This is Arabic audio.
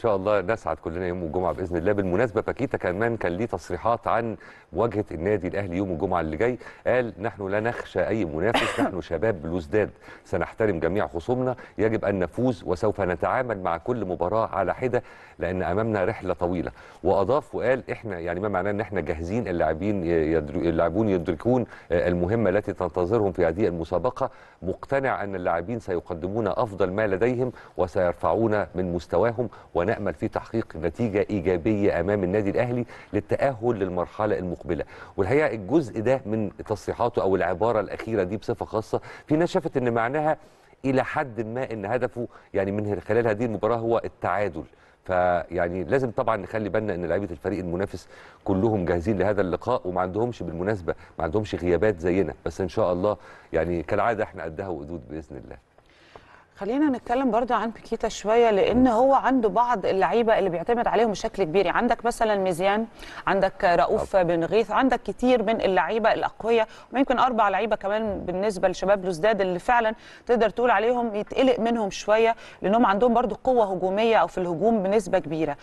ان شاء الله نسعد كلنا يوم الجمعه باذن الله بالمناسبه باكيتا كمان كان ليه تصريحات عن وجهه النادي الاهلي يوم الجمعه اللي جاي قال نحن لا نخشى اي منافس نحن شباب بلوزداد سنحترم جميع خصومنا يجب ان نفوز وسوف نتعامل مع كل مباراه على حده لان امامنا رحله طويله واضاف وقال احنا يعني ما معناه ان احنا جاهزين اللاعبين اللاعبون يدركون آه، المهمه التي تنتظرهم في هذه المسابقه مقتنع ان اللاعبين سيقدمون افضل ما لديهم وسيرفعون من مستواهم ون ونامل في تحقيق نتيجه ايجابيه امام النادي الاهلي للتاهل للمرحله المقبله والحقيقه الجزء ده من تصريحاته او العباره الاخيره دي بصفه خاصه في ناس شافت ان معناها الى حد ما ان هدفه يعني من خلال هذه المباراه هو التعادل فيعني لازم طبعا نخلي بالنا ان لعيبه الفريق المنافس كلهم جاهزين لهذا اللقاء وما عندهمش بالمناسبه ما عندهمش غيابات زينا بس ان شاء الله يعني كالعاده احنا قدها وقدود باذن الله خلينا نتكلم برضه عن بيكيتا شويه لان هو عنده بعض اللعيبه اللي بيعتمد عليهم بشكل كبير يعني عندك مثلا ميزيان عندك رؤوف بن غيث عندك كتير من اللعيبه الاقوياء ويمكن اربع لعيبه كمان بالنسبه لشباب لوزداد اللي فعلا تقدر تقول عليهم يتقلق منهم شويه لانهم عندهم برضه قوه هجوميه او في الهجوم بنسبه كبيره